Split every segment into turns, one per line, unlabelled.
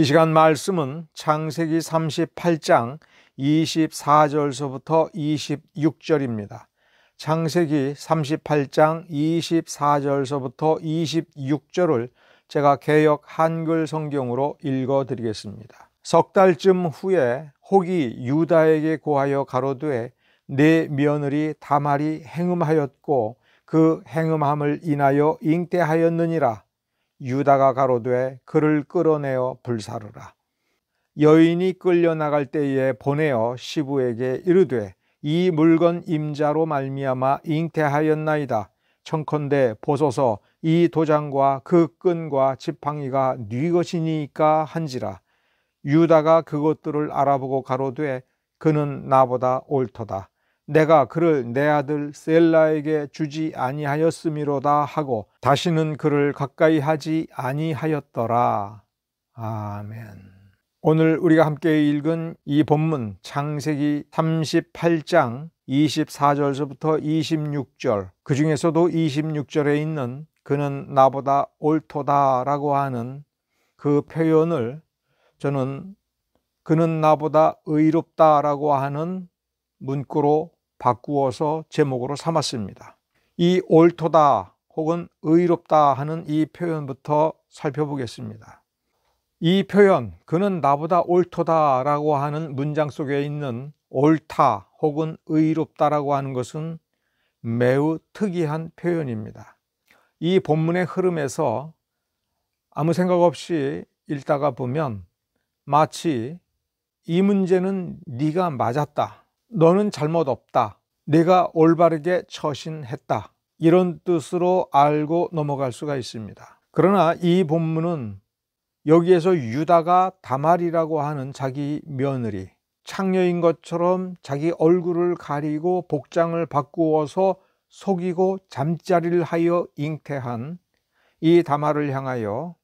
이 시간 말씀은 창세기 38장 24절서부터 26절입니다. 창세기 38장 24절서부터 26절을 제가 개역 한글 성경으로 읽어 드리겠습니다. 석 달쯤 후에 혹이 유다에게 고하여 가로되 내 며느리 다말이 행음하였고 그 행음함을 인하여 잉태하였느니라 유다가 가로되 그를 끌어내어 불사르라. 여인이 끌려나갈 때에 보내어 시부에게 이르되 이 물건 임자로 말미암아 잉태하였나이다. 청컨대 보소서 이 도장과 그 끈과 지팡이가 뉘 네 것이니까 한지라. 유다가 그것들을 알아보고 가로되 그는 나보다 옳도다. 내가 그를 내 아들 셀라에게 주지 아니하였음이로다 하고 다시는 그를 가까이 하지 아니하였더라. 아멘. 오늘 우리가 함께 읽은 이 본문 창세기 38장 24절서부터 26절 그 중에서도 26절에 있는 그는 나보다 옳도다라고 하는 그 표현을 저는 그는 나보다 의롭다라고 하는 문구로 바꾸어서 제목으로 삼았습니다. 이 옳도다 혹은 의롭다 하는 이 표현부터 살펴보겠습니다. 이 표현, 그는 나보다 옳도다 라고 하는 문장 속에 있는 옳다 혹은 의롭다라고 하는 것은 매우 특이한 표현입니다. 이 본문의 흐름에서 아무 생각 없이 읽다가 보면 마치 이 문제는 네가 맞았다 너는 잘못 없다. 내가 올바르게 처신했다. 이런 뜻으로 알고 넘어갈 수가 있습니다. 그러나 이 본문은 여기에서 유다가 다말이라고 하는 자기 며느리 창녀인 것처럼 자기 얼굴을 가리고 복장을 바꾸어서 속이고 잠자리를 하여 잉태한 이 다말을 향하여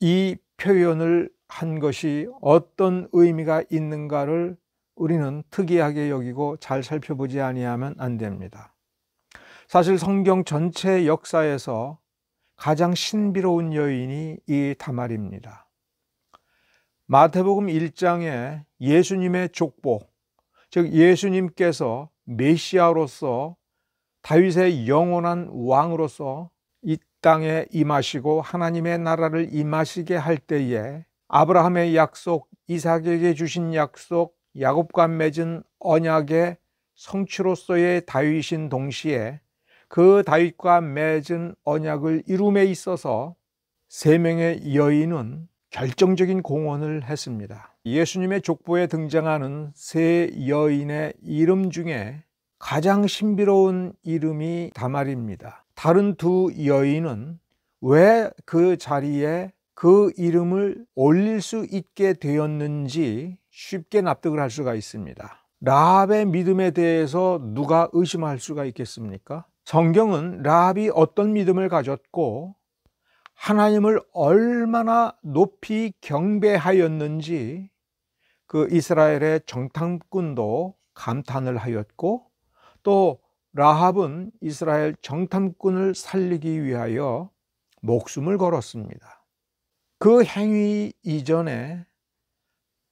이 표현을 한 것이 어떤 의미가 있는가를 우리는 특이하게 여기고 잘 살펴보지 아니하면 안 됩니다. 사실 성경 전체 역사에서 가장 신비로운 여인이 이 다말입니다. 마태복음 1장에 예수님의 족보, 즉 예수님께서 메시아로서 다윗의 영원한 왕으로서 이 땅에 임하시고 하나님의 나라를 임하시게 할 때에 아브라함의 약속, 이삭에게 주신 약속, 야곱과 맺은 언약의 성취로서의 다윗인 동시에 그 다윗과 맺은 언약을 이룸에 있어서 세 명의 여인은 결정적인 공헌을 했습니다. 예수님의 족보에 등장하는 세 여인의 이름 중에 가장 신비로운 이름이 다말입니다. 다른 두 여인은 왜 그 자리에 그 이름을 올릴 수 있게 되었는지 쉽게 납득을 할 수가 있습니다. 라합의 믿음에 대해서 누가 의심할 수가 있겠습니까? 성경은 라합이 어떤 믿음을 가졌고 하나님을 얼마나 높이 경배하였는지 그 이스라엘의 정탐꾼도 감탄을 하였고 또 라합은 이스라엘 정탐꾼을 살리기 위하여 목숨을 걸었습니다. 그 행위 이전에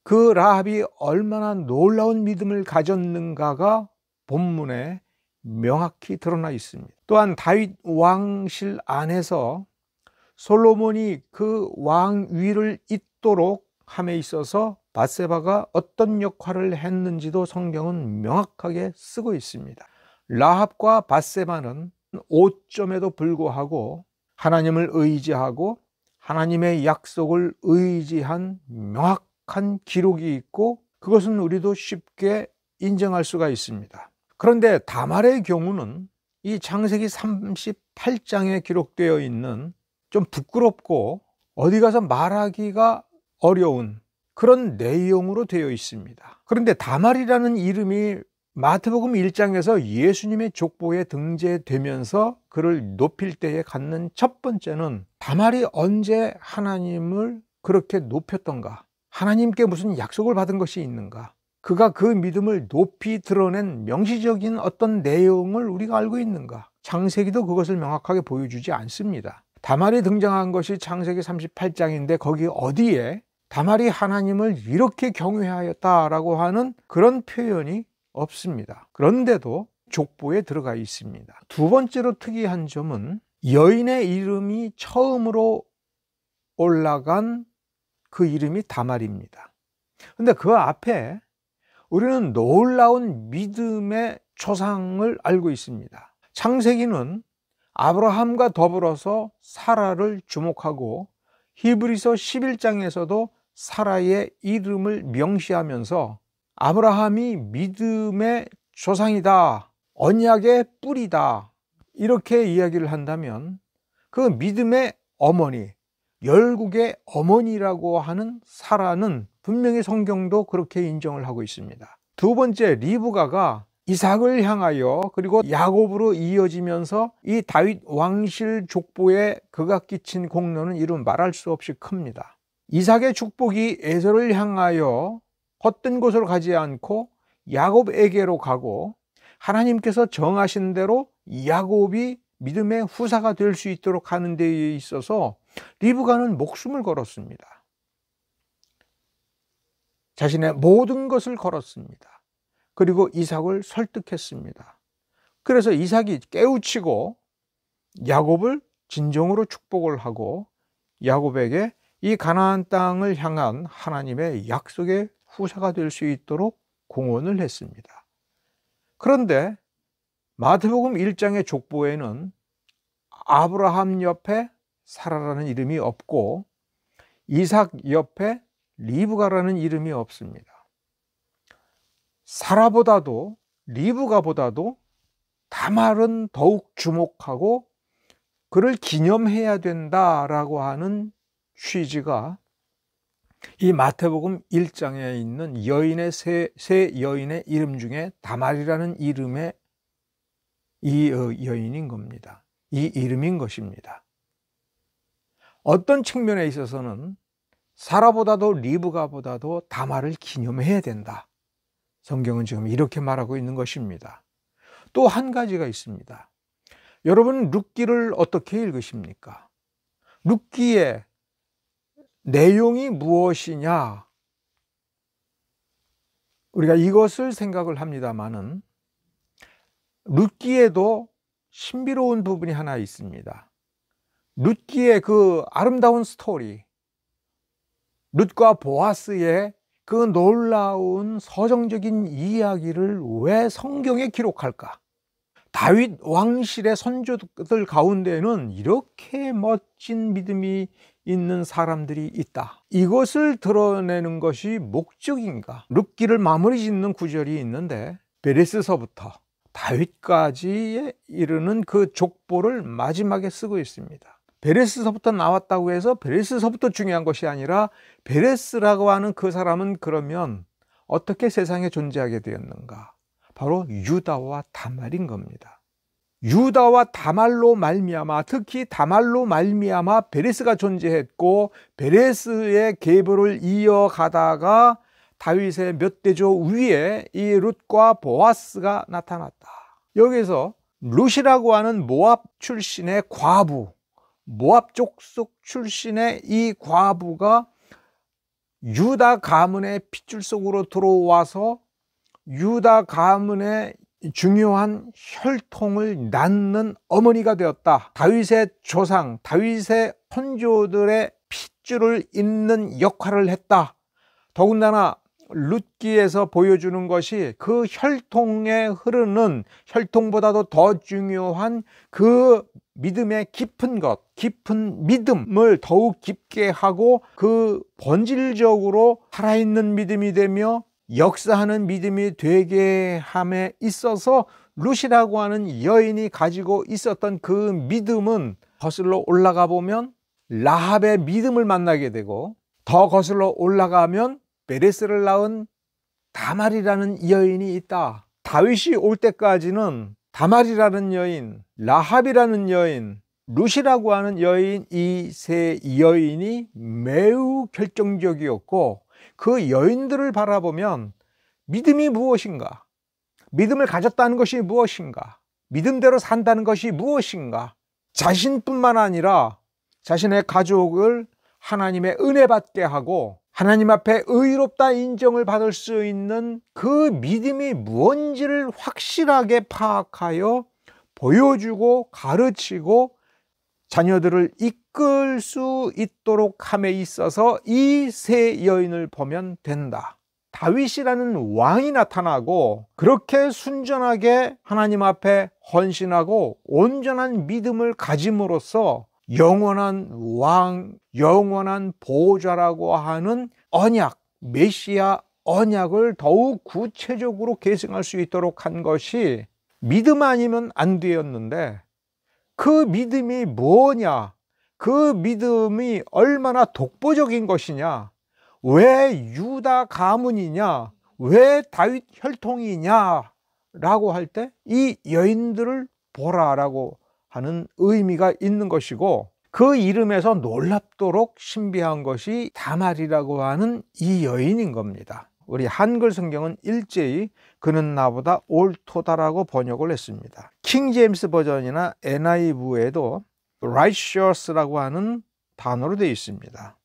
그 라합이 얼마나 놀라운 믿음을 가졌는가가 본문에 명확히 드러나 있습니다. 또한 다윗 왕실 안에서 솔로몬이 그 왕위를 잇도록 함에 있어서 바세바가 어떤 역할을 했는지도 성경은 명확하게 쓰고 있습니다. 라합과 바세바는 오점에도 불구하고 하나님을 의지하고 하나님의 약속을 의지한 명확 기록한 기록이 있고 그것은 우리도 쉽게 인정할 수가 있습니다. 그런데 다말의 경우는 이 창세기 38장에 기록되어 있는 좀 부끄럽고 어디 가서 말하기가 어려운 그런 내용으로 되어 있습니다. 그런데 다말이라는 이름이 마태복음 1장에서 예수님의 족보에 등재되면서 그를 높일 때에 갖는 첫 번째는 다말이 언제 하나님을 그렇게 높였던가 하나님께 무슨 약속을 받은 것이 있는가? 그가 그 믿음을 높이 드러낸 명시적인 어떤 내용을 우리가 알고 있는가? 창세기도 그것을 명확하게 보여주지 않습니다. 다말이 등장한 것이 창세기 38장인데 거기 어디에 다말이 하나님을 이렇게 경외하였다라고 하는 그런 표현이 없습니다. 그런데도 족보에 들어가 있습니다. 두 번째로 특이한 점은 여인의 이름이 처음으로 올라간 그 이름이 다말입니다. 근데 그 앞에 우리는 놀라운 믿음의 초상을 알고 있습니다. 창세기는 아브라함과 더불어서 사라를 주목하고 히브리서 11장에서도 사라의 이름을 명시하면서 아브라함이 믿음의 조상이다, 언약의 뿌리다, 이렇게 이야기를 한다면 그 믿음의 어머니, 열국의 어머니라고 하는 사라는 분명히 성경도 그렇게 인정을 하고 있습니다. 두 번째 리브가가 이삭을 향하여 그리고 야곱으로 이어지면서 이 다윗 왕실 족보에 그가 끼친 공로는 이루 말할 수 없이 큽니다. 이삭의 축복이 에서를 향하여 헛된 곳으로 가지 않고 야곱에게로 가고 하나님께서 정하신 대로 야곱이 믿음의 후사가 될 수 있도록 하는 데 있어서 리브가는 목숨을 걸었습니다. 자신의 모든 것을 걸었습니다. 그리고 이삭을 설득했습니다. 그래서 이삭이 깨우치고 야곱을 진정으로 축복을 하고 야곱에게 이 가나안 땅을 향한 하나님의 약속의 후사가 될 수 있도록 공헌을 했습니다. 그런데 마태복음 1장의 족보에는 아브라함 옆에 사라라는 이름이 없고 이삭 옆에 리브가라는 이름이 없습니다. 사라보다도 리브가보다도 다말은 더욱 주목하고 그를 기념해야 된다라고 하는 취지가 이 마태복음 1장에 있는 여인의 세, 세 여인의 이름 중에 다말이라는 이름의 이 어, 여인인 겁니다. 이 이름인 것입니다. 어떤 측면에 있어서는 사라보다도 리브가보다도 다마를 기념해야 된다. 성경은 지금 이렇게 말하고 있는 것입니다. 또 한 가지가 있습니다. 여러분 룻기를 어떻게 읽으십니까? 룻기의 내용이 무엇이냐? 우리가 이것을 생각을 합니다마는 룻기에도 신비로운 부분이 하나 있습니다. 룻기의 그 아름다운 스토리, 룻과 보아스의 그 놀라운 서정적인 이야기를 왜 성경에 기록할까? 다윗 왕실의 선조들 가운데는 이렇게 멋진 믿음이 있는 사람들이 있다. 이것을 드러내는 것이 목적인가? 룻기를 마무리 짓는 구절이 있는데 베레스서부터 다윗까지 이르는 그 족보를 마지막에 쓰고 있습니다. 베레스서부터 나왔다고 해서 베레스서부터 중요한 것이 아니라 베레스라고 하는 그 사람은 그러면 어떻게 세상에 존재하게 되었는가? 바로 유다와 다말인 겁니다. 유다와 다말로 말미암아 특히 다말로 말미암아 베레스가 존재했고 베레스의 계보를 이어가다가 다윗의 몇 대조 위에 이 룻과 보아스가 나타났다. 여기서 룻이라고 하는 모압 출신의 과부 모압 족속 출신의 이 과부가 유다 가문의 핏줄 속으로 들어와서 유다 가문의 중요한 혈통을 낳는 어머니가 되었다. 다윗의 조상, 다윗의 선조들의 핏줄을 잇는 역할을 했다. 더군다나 룻기에서 보여주는 것이 그 혈통에 흐르는 혈통보다도 더 중요한 그 믿음의 깊은 것, 깊은 믿음을 더욱 깊게 하고 그 본질적으로 살아있는 믿음이 되며 역사하는 믿음이 되게 함에 있어서 룻이라고 하는 여인이 가지고 있었던 그 믿음은 거슬러 올라가 보면 라합의 믿음을 만나게 되고 더 거슬러 올라가면 베레스를 낳은 다말이라는 여인이 있다. 다윗이 올 때까지는 다말이라는 여인, 라합이라는 여인, 루시라고 하는 여인 이 세 여인이 매우 결정적이었고 그 여인들을 바라보면 믿음이 무엇인가? 믿음을 가졌다는 것이 무엇인가? 믿음대로 산다는 것이 무엇인가? 자신뿐만 아니라 자신의 가족을 하나님의 은혜 받게 하고 하나님 앞에 의롭다 인정을 받을 수 있는 그 믿음이 무언지를 확실하게 파악하여 보여주고 가르치고 자녀들을 이끌 수 있도록 함에 있어서 이 세 여인을 보면 된다. 다윗이라는 왕이 나타나고 그렇게 순전하게 하나님 앞에 헌신하고 온전한 믿음을 가짐으로써 영원한 왕, 영원한 보호자라고 하는 언약, 메시아 언약을 더욱 구체적으로 계승할 수 있도록 한 것이 믿음 아니면 안 되었는데 그 믿음이 뭐냐? 그 믿음이 얼마나 독보적인 것이냐? 왜 유다 가문이냐? 왜 다윗 혈통이냐? 라고 할 때 이 여인들을 보라라고 하는 의미가 있는 것이고 그 이름에서 놀랍도록 신비한 것이 다말이라고 하는 이 여인인 겁니다. 우리 한글 성경은 일제히 그는 나보다 옳도다라고 번역을 했습니다. 킹 제임스 버전이나 NIV에도 righteous라고 하는 단어로 되어 있습니다.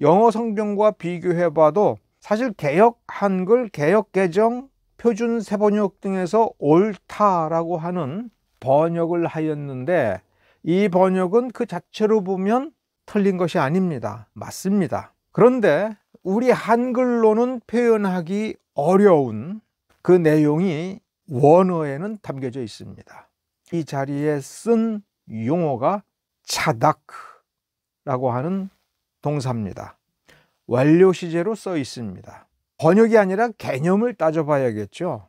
영어 성경과 비교해 봐도 사실 개역 한글, 개역 개정, 표준 세번역 등에서 옳다라고 하는 번역을 하였는데 이 번역은 그 자체로 보면 틀린 것이 아닙니다. 맞습니다. 그런데 우리 한글로는 표현하기 어려운 그 내용이 원어에는 담겨져 있습니다. 이 자리에 쓴 용어가 차다크라고 하는 동사입니다. 완료 시제로 써 있습니다. 번역이 아니라 개념을 따져봐야겠죠.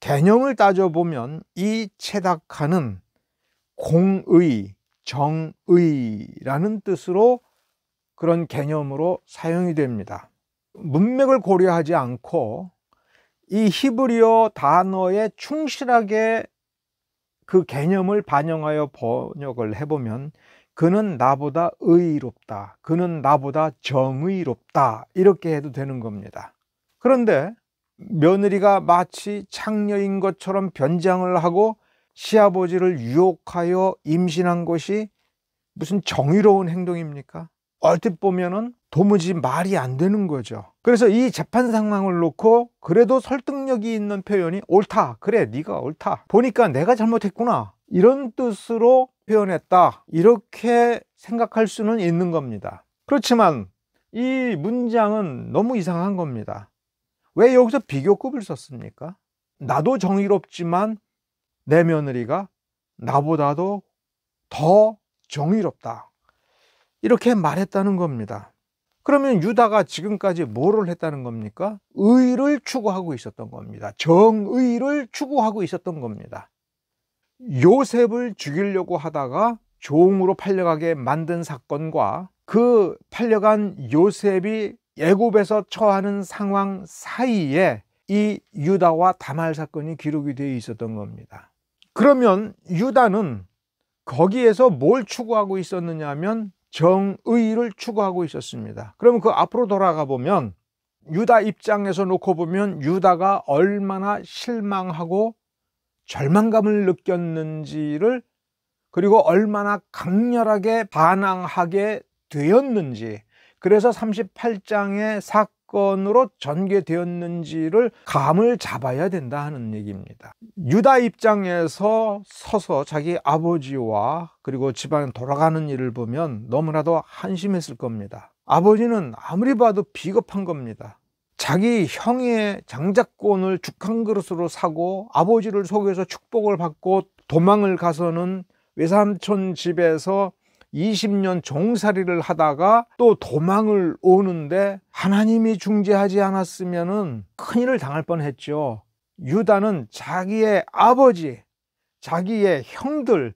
개념을 따져보면 이 체닥하는 공의, 정의라는 뜻으로 그런 개념으로 사용이 됩니다. 문맥을 고려하지 않고 이 히브리어 단어에 충실하게 그 개념을 반영하여 번역을 해보면 그는 나보다 의롭다. 그는 나보다 정의롭다. 이렇게 해도 되는 겁니다. 그런데 며느리가 마치 창녀인 것처럼 변장을 하고 시아버지를 유혹하여 임신한 것이 무슨 정의로운 행동입니까? 얼핏 보면은 도무지 말이 안 되는 거죠. 그래서 이 재판 상황을 놓고 그래도 설득력이 있는 표현이 옳다. 그래, 네가 옳다. 보니까 내가 잘못했구나. 이런 뜻으로 표현했다. 이렇게 생각할 수는 있는 겁니다. 그렇지만 이 문장은 너무 이상한 겁니다. 왜 여기서 비교급을 썼습니까? 나도 정의롭지만 내 며느리가 나보다도 더 정의롭다. 이렇게 말했다는 겁니다. 그러면 유다가 지금까지 뭐를 했다는 겁니까? 의를 추구하고 있었던 겁니다. 정의를 추구하고 있었던 겁니다. 요셉을 죽이려고 하다가 종으로 팔려가게 만든 사건과 그 팔려간 요셉이 애굽에서 처하는 상황 사이에 이 유다와 다말 사건이 기록이 되어 있었던 겁니다. 그러면 유다는 거기에서 뭘 추구하고 있었느냐 하면 정의를 추구하고 있었습니다. 그러면 그 앞으로 돌아가 보면 유다 입장에서 놓고 보면 유다가 얼마나 실망하고 절망감을 느꼈는지를 그리고 얼마나 강렬하게 반항하게 되었는지 그래서 38장의 사건으로 전개되었는지를 감을 잡아야 된다 하는 얘기입니다. 유다 입장에서 서서 자기 아버지와 그리고 집안 돌아가는 일을 보면 너무나도 한심했을 겁니다. 아버지는 아무리 봐도 비겁한 겁니다. 자기 형의 장작권을죽한 그릇으로 사고 아버지를 속여서 축복을 받고 도망을 가서는 외삼촌 집에서 20년 종살이를 하다가 또 도망을 오는데 하나님이 중재하지 않았으면 큰일을 당할 뻔했죠. 유다는 자기의 아버지, 자기의 형들,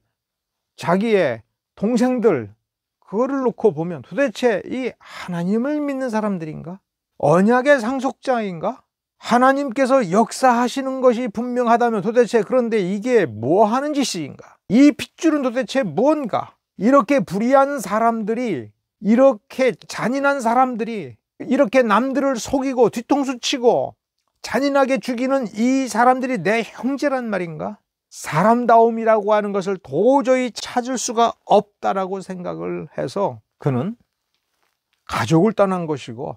자기의 동생들 그거를 놓고 보면 도대체 이 하나님을 믿는 사람들인가? 언약의 상속자인가? 하나님께서 역사하시는 것이 분명하다면 도대체 그런데 이게 뭐 하는 짓인가? 이 핏줄은 도대체 뭔가? 이렇게 불의한 사람들이 이렇게 잔인한 사람들이 이렇게 남들을 속이고 뒤통수 치고 잔인하게 죽이는 이 사람들이 내 형제란 말인가? 사람다움이라고 하는 것을 도저히 찾을 수가 없다라고 생각을 해서 그는 가족을 떠난 것이고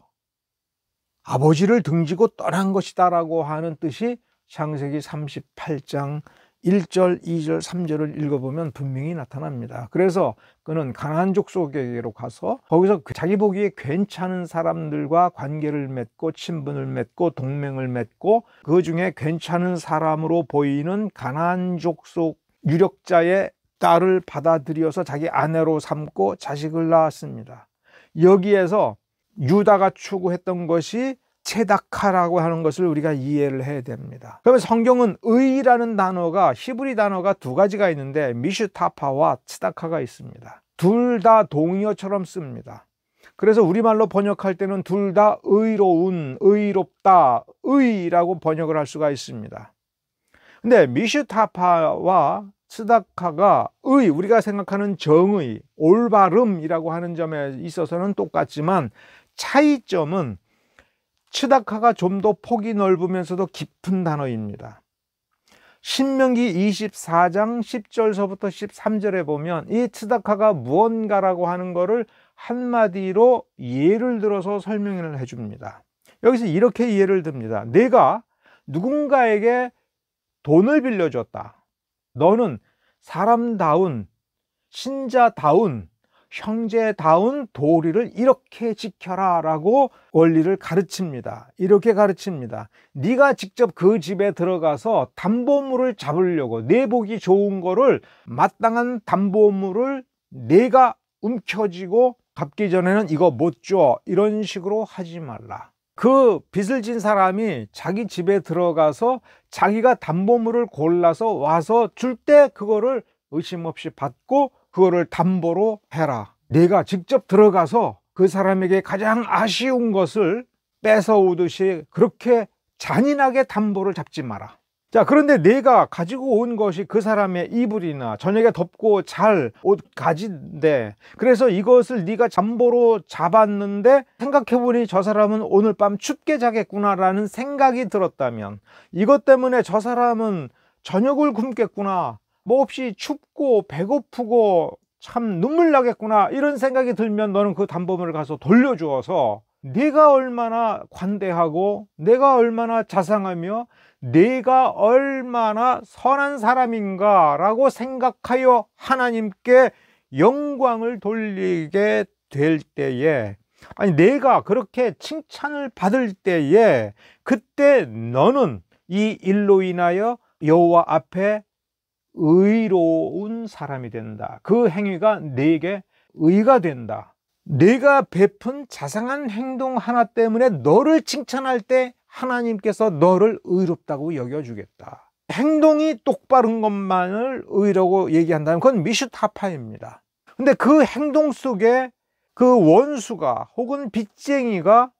아버지를 등지고 떠난 것이다라고 하는 뜻이 창세기 38장 1절, 2절, 3절을 읽어보면 분명히 나타납니다. 그래서 그는 가나 족속에게로 가서 거기서 그 자기 보기에 괜찮은 사람들과 관계를 맺고 친분을 맺고 동맹을 맺고 그 중에 괜찮은 사람으로 보이는 가나 족속 유력자의 딸을 받아들여서 자기 아내로 삼고 자식을 낳았습니다. 여기에서 유다가 추구했던 것이 체다카라고 하는 것을 우리가 이해를 해야 됩니다. 그러면 성경은 의라는 단어가 히브리 단어가 두 가지가 있는데 미슈타파와 치다카가 있습니다. 둘 다 동의어처럼 씁니다. 그래서 우리말로 번역할 때는 둘 다 의로운, 의롭다, 의라고 번역을 할 수가 있습니다. 근데 미슈타파와 스다카가 의, 우리가 생각하는 정의, 올바름이라고 하는 점에 있어서는 똑같지만 차이점은 츠다카가 좀 더 폭이 넓으면서도 깊은 단어입니다. 신명기 24장 10절서부터 13절에 보면 이 츠다카가 무언가라고 하는 것을 한마디로 예를 들어서 설명을 해줍니다. 여기서 이렇게 예를 듭니다. 내가 누군가에게 돈을 빌려줬다. 너는 사람다운, 신자다운 형제다운 도리를 이렇게 지켜라 라고 원리를 가르칩니다 이렇게 가르칩니다 네가 직접 그 집에 들어가서 담보물을 잡으려고 내 보기 좋은 거를 마땅한 담보물을 내가 움켜쥐고 갚기 전에는 이거 못 줘 이런 식으로 하지 말라 그 빚을 진 사람이 자기 집에 들어가서 자기가 담보물을 골라서 와서 줄 때 그거를 의심 없이 받고 그거를 담보로 해라 내가 직접 들어가서 그 사람에게 가장 아쉬운 것을 뺏어오듯이 그렇게 잔인하게 담보를 잡지 마라 자 그런데 내가 가지고 온 것이 그 사람의 이불이나 저녁에 덥고 잘 옷가진인데 그래서 이것을 네가 잠보로 잡았는데 생각해보니 저 사람은 오늘 밤 춥게 자겠구나 라는 생각이 들었다면 이것 때문에 저 사람은 저녁을 굶겠구나 몹시 춥고 배고프고 참 눈물 나겠구나 이런 생각이 들면 너는 그 담보물을 가서 돌려주어서 내가 얼마나 관대하고 내가 얼마나 자상하며 내가 얼마나 선한 사람인가 라고 생각하여 하나님께 영광을 돌리게 될 때에 아니 내가 그렇게 칭찬을 받을 때에 그때 너는 이 일로 인하여 여호와 앞에 의로운 사람이 된다. 그 행위가 내게 의가 된다. 내가 베푼 자상한 행동 하나 때문에 너를 칭찬할 때 하나님께서 너를 의롭다고 여겨주겠다. 행동이 똑바른 것만을 의라고 얘기한다면 그건 미슈타파입니다. 근데 그 행동 속에 그 원수가 혹은 빚쟁이가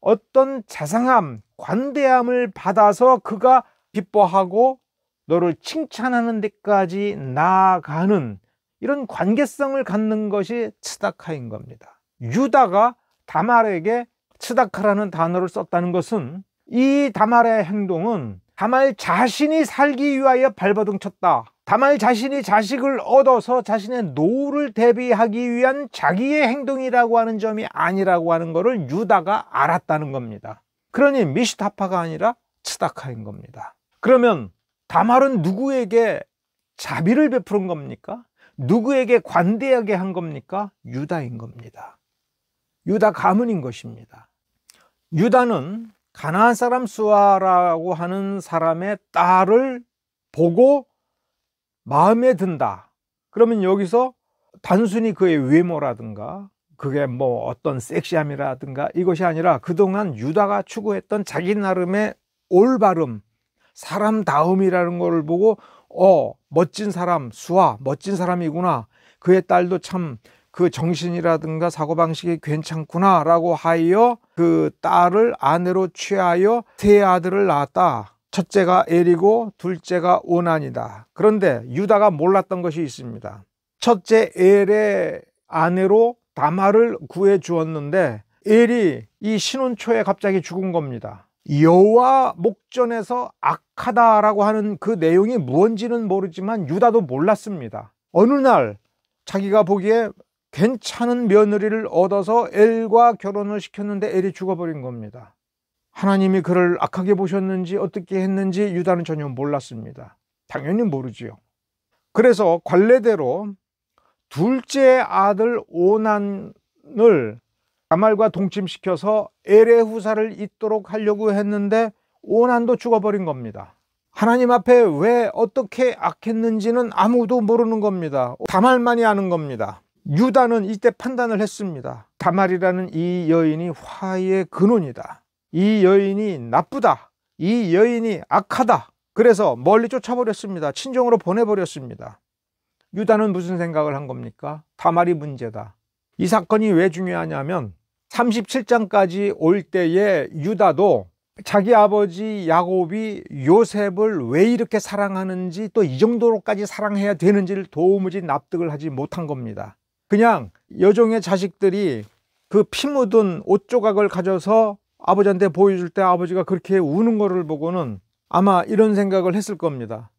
어떤 자상함, 관대함을 받아서 그가 기뻐하고 너를 칭찬하는 데까지 나아가는 이런 관계성을 갖는 것이 츠다카인 겁니다. 유다가 다말에게 츠다카라는 단어를 썼다는 것은 이 다말의 행동은 다말 자신이 살기 위하여 발버둥 쳤다. 다말 자신이 자식을 얻어서 자신의 노후를 대비하기 위한 자기의 행동이라고 하는 점이 아니라고 하는 것을 유다가 알았다는 겁니다. 그러니 미시타파가 아니라 츠다카인 겁니다. 그러면 다말은 누구에게 자비를 베푸는 겁니까? 누구에게 관대하게 한 겁니까? 유다인 겁니다. 유다 가문인 것입니다. 유다는 가나안 사람 수아라고 하는 사람의 딸을 보고 마음에 든다. 그러면 여기서 단순히 그의 외모라든가 그게 뭐 어떤 섹시함이라든가 이것이 아니라 그동안 유다가 추구했던 자기 나름의 올바름, 사람다움이라는 거를 보고 어 멋진 사람 수아 멋진 사람이구나 그의 딸도 참 그 정신이라든가 사고방식이 괜찮구나 라고 하여 그 딸을 아내로 취하여 세 아들을 낳았다 첫째가 에리고 둘째가 오난이다 그런데 유다가 몰랐던 것이 있습니다 첫째 엘의 아내로 다마를 구해 주었는데 엘이 이 신혼 초에 갑자기 죽은 겁니다 여호와 목전에서 악하다라고 하는 그 내용이 무언지는 모르지만 유다도 몰랐습니다. 어느 날 자기가 보기에 괜찮은 며느리를 얻어서 엘과 결혼을 시켰는데 엘이 죽어버린 겁니다. 하나님이 그를 악하게 보셨는지 어떻게 했는지 유다는 전혀 몰랐습니다. 당연히 모르지요. 그래서 관례대로 둘째 아들 오난을 가말과 동침시켜서 에레후사를 잇도록 하려고 했는데 오난도 죽어버린 겁니다. 하나님 앞에 왜 어떻게 악했는지는 아무도 모르는 겁니다. 다말만이 아는 겁니다. 유다는 이때 판단을 했습니다. 다말이라는 이 여인이 화의 근원이다. 이 여인이 나쁘다. 이 여인이 악하다. 그래서 멀리 쫓아버렸습니다. 친정으로 보내버렸습니다. 유다는 무슨 생각을 한 겁니까? 다말이 문제다. 이 사건이 왜 중요하냐면 37장까지 올 때에 유다도 자기 아버지 야곱이 요셉을 왜 이렇게 사랑하는지 또 이 정도로까지 사랑해야 되는지를 도무지 납득을 하지 못한 겁니다. 그냥 여종의 자식들이 그 피 묻은 옷 조각을 가져서 아버지한테 보여줄 때 아버지가 그렇게 우는 거를 보고는 아마 이런 생각을 했을 겁니다.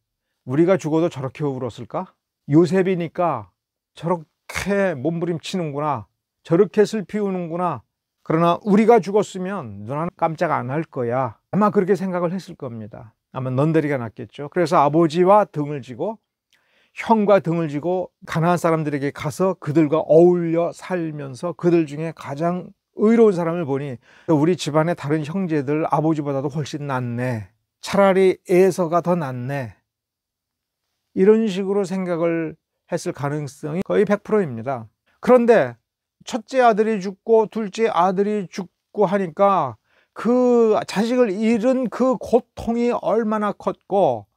우리가 죽어도 저렇게 울었을까? 요셉이니까 저렇게 저렇게 몸부림치는구나 저렇게 슬피우는구나 그러나 우리가 죽었으면 누나는 깜짝 안 할 거야 아마 그렇게 생각을 했을 겁니다 아마 넌데리가 났겠죠 그래서 아버지와 등을 지고 형과 등을 지고 가난한 사람들에게 가서 그들과 어울려 살면서 그들 중에 가장 의로운 사람을 보니 우리 집안의 다른 형제들 아버지보다도 훨씬 낫네 차라리 에서가 더 낫네 이런 식으로 생각을 했을 가능성이 거의 100%입니다. 그런데 첫째 아들이 죽고 둘째 아들이 죽고 하니까 그 자식을 잃은 그 고통이 얼마나 컸고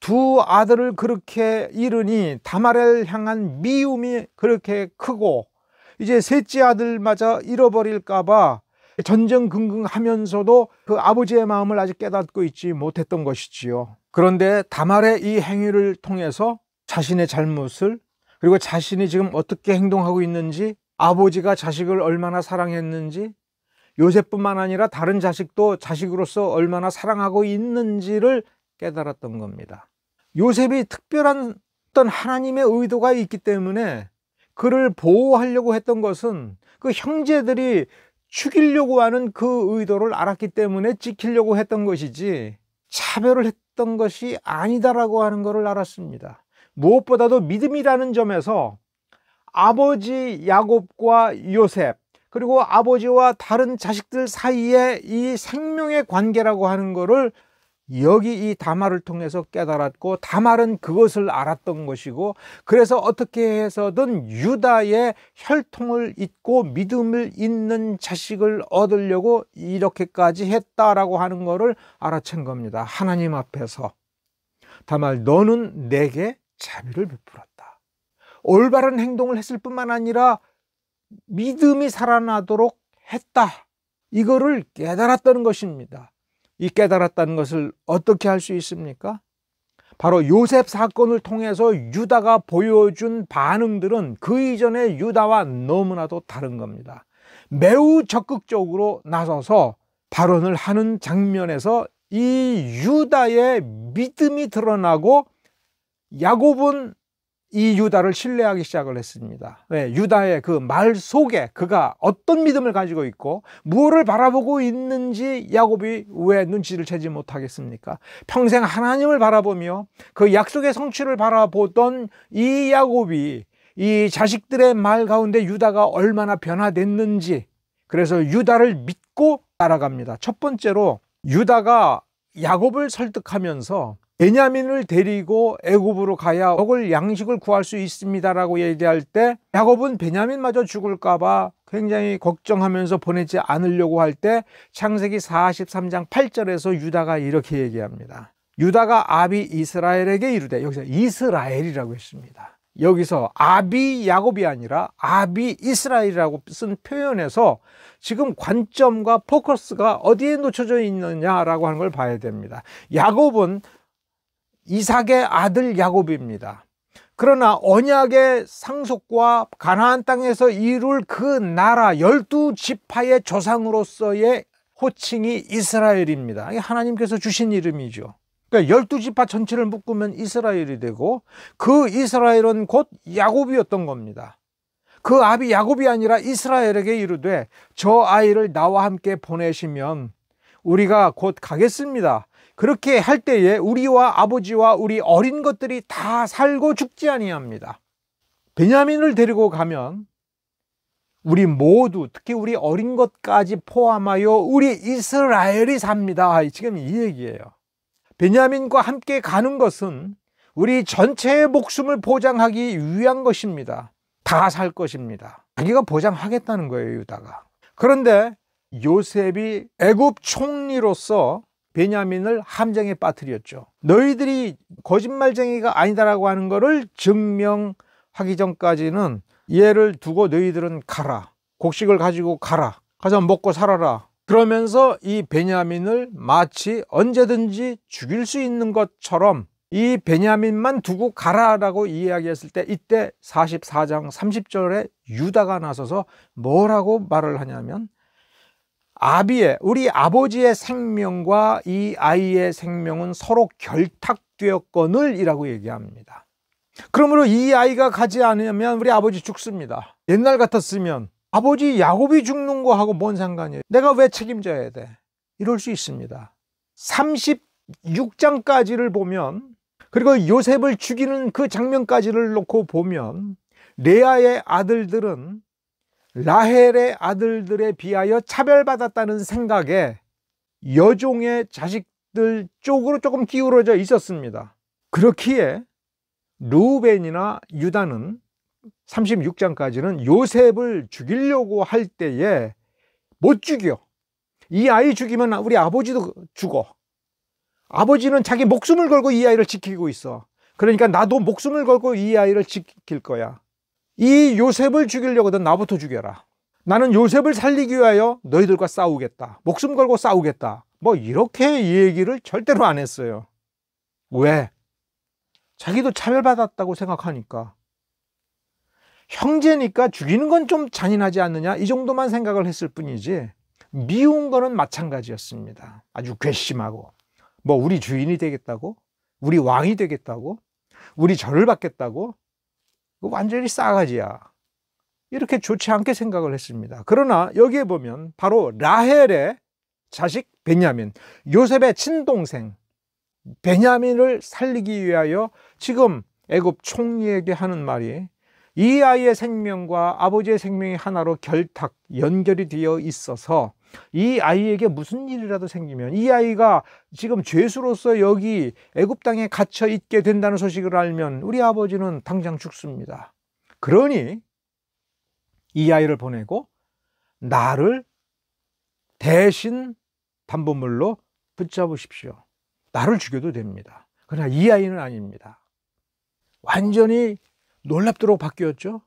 두 아들을 그렇게 잃으니 다말을 향한 미움이 그렇게 크고 이제 셋째 아들마저 잃어버릴까봐 전전긍긍 하면서도 그 아버지의 마음을 아직 깨닫고 있지 못했던 것이지요. 그런데 다말의 이 행위를 통해서 자신의 잘못을 그리고 자신이 지금 어떻게 행동하고 있는지 아버지가 자식을 얼마나 사랑했는지 요셉뿐만 아니라 다른 자식도 자식으로서 얼마나 사랑하고 있는지를 깨달았던 겁니다. 요셉이 특별한 어떤 하나님의 의도가 있기 때문에 그를 보호하려고 했던 것은 그 형제들이 죽이려고 하는 그 의도를 알았기 때문에 지키려고 했던 것이지 차별을 했던 것이 아니다라고 하는 것을 알았습니다. 무엇보다도 믿음이라는 점에서 아버지 야곱과 요셉 그리고 아버지와 다른 자식들 사이에 이 생명의 관계라고 하는 것을 여기 이 다말을 통해서 깨달았고 다말은 그것을 알았던 것이고 그래서 어떻게 해서든 유다의 혈통을 잇고 믿음을 잇는 자식을 얻으려고 이렇게까지 했다라고 하는 것을 알아챈 겁니다. 하나님 앞에서 다말 너는 내게 자비를 베풀었다. 올바른 행동을 했을 뿐만 아니라 믿음이 살아나도록 했다. 이거를 깨달았다는 것입니다. 이 깨달았다는 것을 어떻게 할 수 있습니까? 바로 요셉 사건을 통해서 유다가 보여준 반응들은 그 이전의 유다와 너무나도 다른 겁니다. 매우 적극적으로 나서서 발언을 하는 장면에서 이 유다의 믿음이 드러나고 야곱은 이 유다를 신뢰하기 시작을 했습니다. 네, 유다의 그 말 속에 그가 어떤 믿음을 가지고 있고 무엇을 바라보고 있는지 야곱이 왜 눈치를 채지 못하겠습니까? 평생 하나님을 바라보며 그 약속의 성취를 바라보던 이 야곱이 이 자식들의 말 가운데 유다가 얼마나 변화됐는지 그래서 유다를 믿고 따라갑니다. 첫 번째로 유다가 야곱을 설득하면서 베냐민을 데리고 애굽으로 가야 먹을 양식을 구할 수 있습니다라고 얘기할 때 야곱은 베냐민마저 죽을까봐 굉장히 걱정하면서 보내지 않으려고 할 때 창세기 43장 8절에서 유다가 이렇게 얘기합니다. 유다가 아비 이스라엘에게 이르되 여기서 이스라엘이라고 했습니다. 여기서 아비 야곱이 아니라 아비 이스라엘이라고 쓴 표현에서 지금 관점과 포커스가 어디에 놓쳐져 있느냐라고 하는 걸 봐야 됩니다. 야곱은 이삭의 아들 야곱입니다. 그러나 언약의 상속과 가나안 땅에서 이룰 그 나라 열두 지파의 조상으로서의 호칭이 이스라엘입니다. 하나님께서 주신 이름이죠. 그러니까 열두 지파 전체를 묶으면 이스라엘이 되고 그 이스라엘은 곧 야곱이었던 겁니다. 그 아비 야곱이 아니라 이스라엘에게 이르되 저 아이를 나와 함께 보내시면 우리가 곧 가겠습니다. 그렇게 할 때에 우리와 아버지와 우리 어린 것들이 다 살고 죽지 아니합니다. 베냐민을 데리고 가면 우리 모두 특히 우리 어린 것까지 포함하여 우리 이스라엘이 삽니다. 아, 지금 이 얘기예요. 베냐민과 함께 가는 것은 우리 전체의 목숨을 보장하기 위한 것입니다. 다 살 것입니다. 자기가 보장하겠다는 거예요, 유다가. 그런데 요셉이 애굽 총리로서 베냐민을 함정에 빠뜨렸죠. 너희들이 거짓말쟁이가 아니다라고 하는 것을 증명하기 전까지는 얘를 두고 너희들은 가라. 곡식을 가지고 가라. 가서 먹고 살아라. 그러면서 이 베냐민을 마치 언제든지 죽일 수 있는 것처럼 이 베냐민만 두고 가라라고 이야기했을 때 이때 44장 30절에 유다가 나서서 뭐라고 말을 하냐면 아비의 우리 아버지의 생명과 이 아이의 생명은 서로 결탁되었건을이라고 얘기합니다. 그러므로 이 아이가 가지 않으면 우리 아버지 죽습니다. 옛날 같았으면 아버지 야곱이 죽는 거하고 뭔 상관이에요? 내가 왜 책임져야 돼? 이럴 수 있습니다. 36장까지를 보면 그리고 요셉을 죽이는 그 장면까지를 놓고 보면 레아의 아들들은 라헬의 아들들에 비하여 차별받았다는 생각에 여종의 자식들 쪽으로 조금 기울어져 있었습니다. 그렇기에 루벤이나 유다는 36장까지는 요셉을 죽이려고 할 때에 못 죽여. 이 아이 죽이면 우리 아버지도 죽어. 아버지는 자기 목숨을 걸고 이 아이를 지키고 있어. 그러니까 나도 목숨을 걸고 이 아이를 지킬 거야. 이 요셉을 죽이려거든 나부터 죽여라. 나는 요셉을 살리기 위하여 너희들과 싸우겠다. 목숨 걸고 싸우겠다. 뭐 이렇게 얘기를 절대로 안 했어요. 왜? 자기도 차별받았다고 생각하니까. 형제니까 죽이는 건 좀 잔인하지 않느냐? 이 정도만 생각을 했을 뿐이지. 미운 거는 마찬가지였습니다. 아주 괘씸하고. 뭐 우리 주인이 되겠다고? 우리 왕이 되겠다고? 우리 절을 받겠다고? 그 완전히 싸가지야. 이렇게 좋지 않게 생각을 했습니다. 그러나 여기에 보면 바로 라헬의 자식 베냐민, 요셉의 친동생 베냐민을 살리기 위하여 지금 애굽 총리에게 하는 말이 이 아이의 생명과 아버지의 생명이 하나로 결탁 연결이 되어 있어서 이 아이에게 무슨 일이라도 생기면 이 아이가 지금 죄수로서 여기 애굽 땅에 갇혀 있게 된다는 소식을 알면 우리 아버지는 당장 죽습니다. 그러니 이 아이를 보내고 나를 대신 담보물로 붙잡으십시오. 나를 죽여도 됩니다. 그러나 이 아이는 아닙니다. 완전히 놀랍도록 바뀌었죠.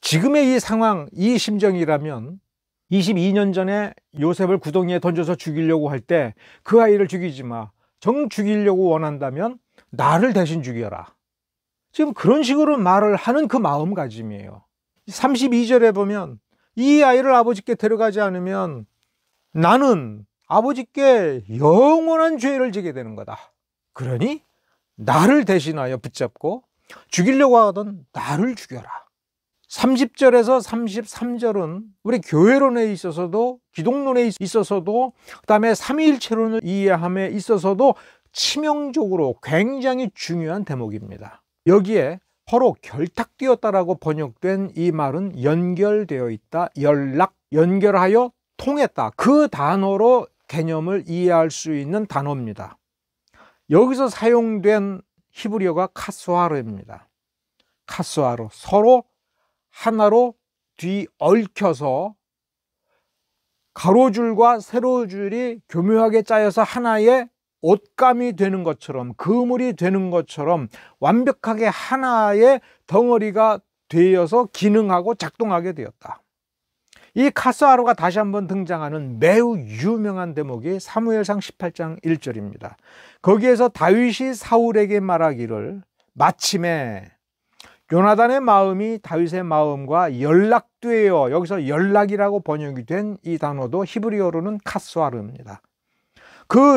지금의 이 상황, 이 심정이라면 22년 전에 요셉을 구덩이에 던져서 죽이려고 할 때 그 아이를 죽이지 마. 정 죽이려고 원한다면 나를 대신 죽여라. 지금 그런 식으로 말을 하는 그 마음가짐이에요. 32절에 보면 이 아이를 아버지께 데려가지 않으면 나는 아버지께 영원한 죄를 지게 되는 거다. 그러니 나를 대신하여 붙잡고 죽이려고 하던 나를 죽여라. 30절에서 33절은 우리 교회론에 있어서도 기독론에 있어서도 그다음에 삼위일체론을 이해함에 있어서도 치명적으로 굉장히 중요한 대목입니다. 여기에 서로 결탁되었다라고 번역된 이 말은 연결되어 있다, 연락, 연결하여 통했다. 그 단어로 개념을 이해할 수 있는 단어입니다. 여기서 사용된 히브리어가 카스와르입니다. 카스와르, 서로 하나로 뒤얽혀서 가로줄과 세로줄이 교묘하게 짜여서 하나의 옷감이 되는 것처럼 그물이 되는 것처럼 완벽하게 하나의 덩어리가 되어서 기능하고 작동하게 되었다. 이카스하로가 다시 한번 등장하는 매우 유명한 대목이 사무엘상 18장 1절입니다. 거기에서 다윗이 사울에게 말하기를 마침에 요나단의 마음이 다윗의 마음과 연락되어 여기서 연락이라고 번역이 된 이 단어도 히브리어로는 카스와르입니다그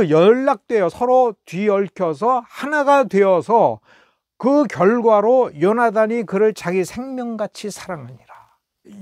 연락되어 서로 뒤얽혀서 하나가 되어서 그 결과로 요나단이 그를 자기 생명같이 사랑하니라.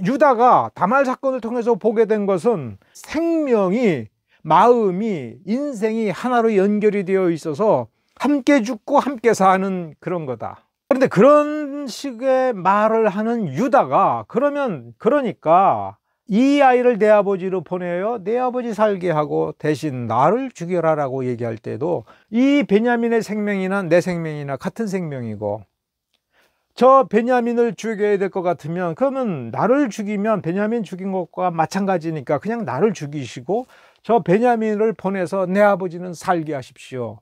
유다가 다말 사건을 통해서 보게 된 것은 생명이 마음이 인생이 하나로 연결이 되어 있어서 함께 죽고 함께 사는 그런 거다. 그런데 그런 식의 말을 하는 유다가 그러면 그러니까 이 아이를 내 아버지로 보내요내 아버지 살게 하고 대신 나를 죽여라 라고 얘기할 때도 이 베냐민의 생명이나 내 생명이나 같은 생명이고 저 베냐민을 죽여야 될 것 같으면 그러면 나를 죽이면 베냐민 죽인 것과 마찬가지니까 그냥 나를 죽이시고 저 베냐민을 보내서 내 아버지는 살게 하십시오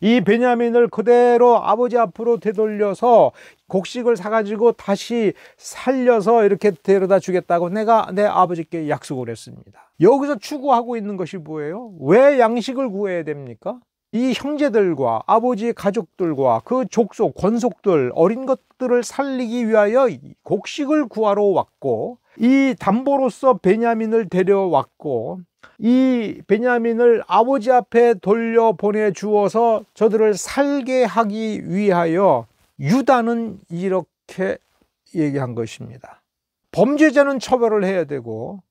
이 베냐민을 그대로 아버지 앞으로 되돌려서 곡식을 사가지고 다시 살려서 이렇게 데려다 주겠다고 내가 내 아버지께 약속을 했습니다. 여기서 추구하고 있는 것이 뭐예요? 왜 양식을 구해야 됩니까? 이 형제들과 아버지의 가족들과 그 족속, 권속들, 어린 것들을 살리기 위하여 곡식을 구하러 왔고 이 담보로서 베냐민을 데려왔고 이 베냐민을 아버지 앞에 돌려보내 주어서 저들을 살게 하기 위하여 유다는 이렇게 얘기한 것입니다. 범죄자는 처벌을 해야 되고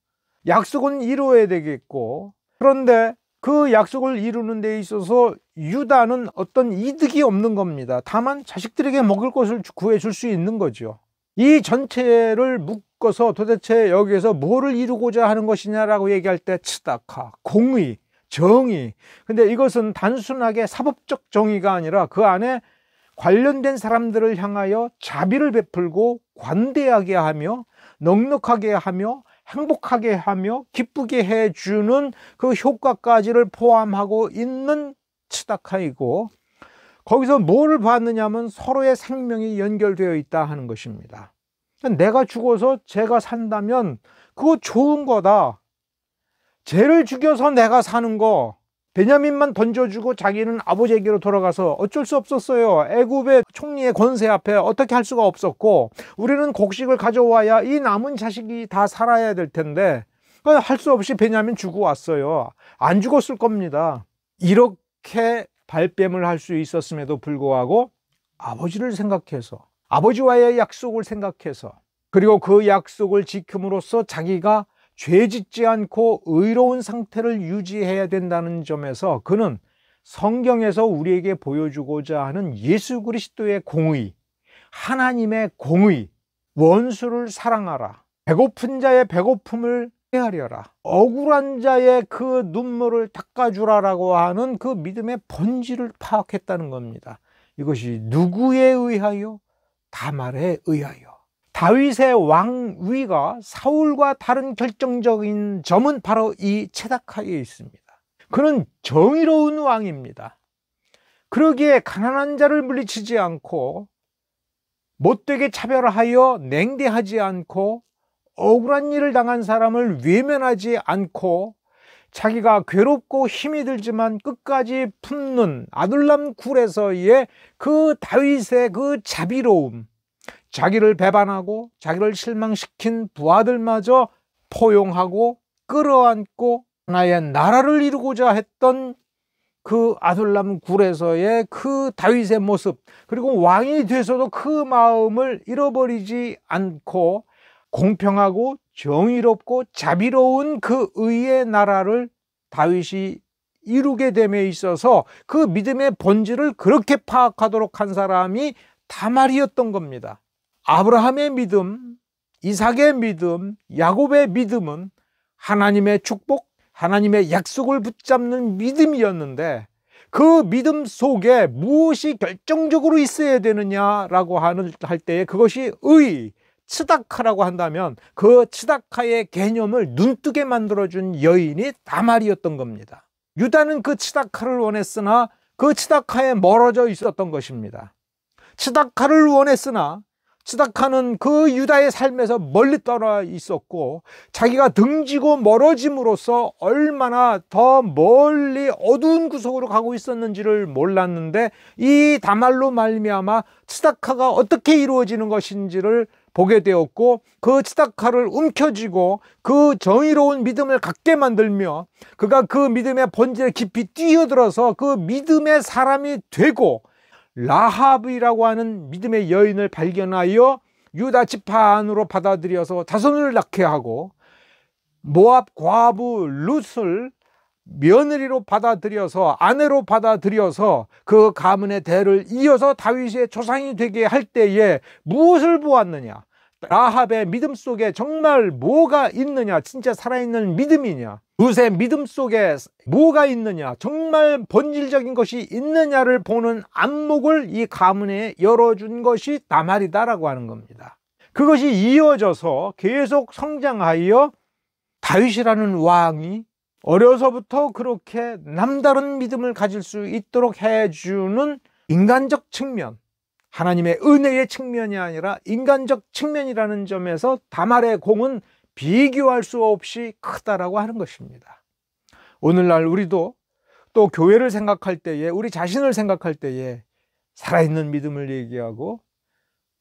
약속은 이루어야 되겠고 그런데 그 약속을 이루는 데 있어서 유다는 어떤 이득이 없는 겁니다. 다만 자식들에게 먹을 것을 구해 줄 수 있는 거죠. 이 전체를 묶어서 도대체 여기에서 뭐를 이루고자 하는 것이냐라고 얘기할 때 치다카, 공의, 정의. 근데 이것은 단순하게 사법적 정의가 아니라 그 안에 관련된 사람들을 향하여 자비를 베풀고 관대하게 하며 넉넉하게 하며 행복하게 하며 기쁘게 해주는 그 효과까지를 포함하고 있는 치다카이고 거기서 뭘 봤느냐면 서로의 생명이 연결되어 있다 하는 것입니다. 내가 죽어서 제가 산다면 그거 좋은 거다. 죄를 죽여서 내가 사는 거. 베냐민만 던져주고 자기는 아버지에게로 돌아가서 어쩔 수 없었어요. 애굽의 총리의 권세 앞에 어떻게 할 수가 없었고 우리는 곡식을 가져와야 이 남은 자식이 다 살아야 될 텐데 할 수 없이 베냐민 죽어 왔어요. 안 죽었을 겁니다. 이렇게 발뺌을 할 수 있었음에도 불구하고 아버지를 생각해서 아버지와의 약속을 생각해서 그리고 그 약속을 지킴으로써 자기가 죄 짓지 않고 의로운 상태를 유지해야 된다는 점에서 그는 성경에서 우리에게 보여주고자 하는 예수 그리스도의 공의, 하나님의 공의, 원수를 사랑하라, 배고픈 자의 배고픔을 하려라 억울한 자의 그 눈물을 닦아주라라고 하는 그 믿음의 본질을 파악했다는 겁니다 이것이 누구에 의하여? 다말에 의하여 다윗의 왕위가 사울과 다른 결정적인 점은 바로 이 체닥하에 있습니다 그는 정의로운 왕입니다 그러기에 가난한 자를 물리치지 않고 못되게 차별하여 냉대하지 않고 억울한 일을 당한 사람을 외면하지 않고 자기가 괴롭고 힘이 들지만 끝까지 품는 아둘람 굴에서의 그 다윗의 그 자비로움 자기를 배반하고 자기를 실망시킨 부하들마저 포용하고 끌어안고 나의 나라를 이루고자 했던 그 아둘람 굴에서의 그 다윗의 모습 그리고 왕이 돼서도 그 마음을 잃어버리지 않고 공평하고 정의롭고 자비로운 그 의의 나라를 다윗이 이루게 됨에 있어서 그 믿음의 본질을 그렇게 파악하도록 한 사람이 다말이었던 겁니다. 아브라함의 믿음, 이삭의 믿음, 야곱의 믿음은 하나님의 축복, 하나님의 약속을 붙잡는 믿음이었는데 그 믿음 속에 무엇이 결정적으로 있어야 되느냐라고 하는 할 때에 그것이 의, 츠다카라고 한다면 그 츠다카의 개념을 눈뜨게 만들어준 여인이 다말이었던 겁니다. 유다는 그 츠다카를 원했으나 그 츠다카에 멀어져 있었던 것입니다. 츠다카를 원했으나 츠다카는 그 유다의 삶에서 멀리 떨어 있었고 자기가 등지고 멀어짐으로써 얼마나 더 멀리 어두운 구석으로 가고 있었는지를 몰랐는데 이 다말로 말미암아 츠다카가 어떻게 이루어지는 것인지를 보게 되었고 그치다카를 움켜쥐고 그 정의로운 믿음을 갖게 만들며 그가 그 믿음의 본질에 깊이 뛰어들어서 그 믿음의 사람이 되고 라합이라고 하는 믿음의 여인을 발견하여 유다 지파 안으로 받아들여서 자손을 낳게 하고 모압 과부 룻을 며느리로 받아들여서 아내로 받아들여서 그 가문의 대를 이어서 다윗의 조상이 되게 할 때에 무엇을 보았느냐 라합의 믿음 속에 정말 뭐가 있느냐 진짜 살아있는 믿음이냐 루세 믿음 속에 뭐가 있느냐 정말 본질적인 것이 있느냐를 보는 안목을 이 가문에 열어준 것이 다말이다라고 하는 겁니다 그것이 이어져서 계속 성장하여 다윗이라는 왕이 어려서부터 그렇게 남다른 믿음을 가질 수 있도록 해주는 인간적 측면, 하나님의 은혜의 측면이 아니라 인간적 측면이라는 점에서 다말의 공은 비교할 수 없이 크다라고 하는 것입니다. 오늘날 우리도 또 교회를 생각할 때에 우리 자신을 생각할 때에 살아있는 믿음을 얘기하고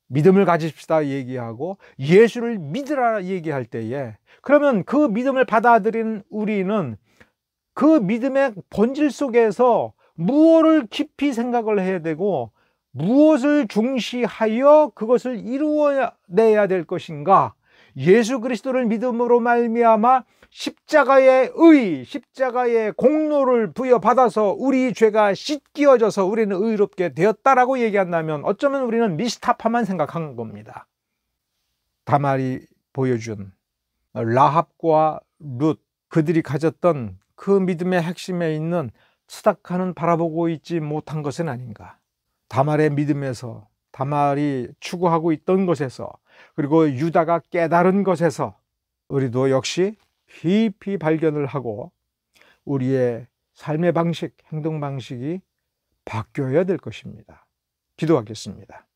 믿음을 가집시다 얘기하고 예수를 믿으라 얘기할 때에 그러면 그 믿음을 받아들인 우리는 그 믿음의 본질 속에서 무엇을 깊이 생각을 해야 되고 무엇을 중시하여 그것을 이루어내야 될 것인가 예수 그리스도를 믿음으로 말미암아 십자가의 의, 십자가의 공로를 부여받아서 우리 죄가 씻기어져서 우리는 의롭게 되었다라고 얘기한다면 어쩌면 우리는 미스타파만 생각한 겁니다. 다말이 보여준 라합과 룻 그들이 가졌던 그 믿음의 핵심에 있는 수닥하는 바라보고 있지 못한 것은 아닌가. 다말의 믿음에서 다말이 추구하고 있던 것에서 그리고 유다가 깨달은 것에서 우리도 역시 깊이 발견을 하고 우리의 삶의 방식, 행동 방식이 바뀌어야 될 것입니다. 기도하겠습니다.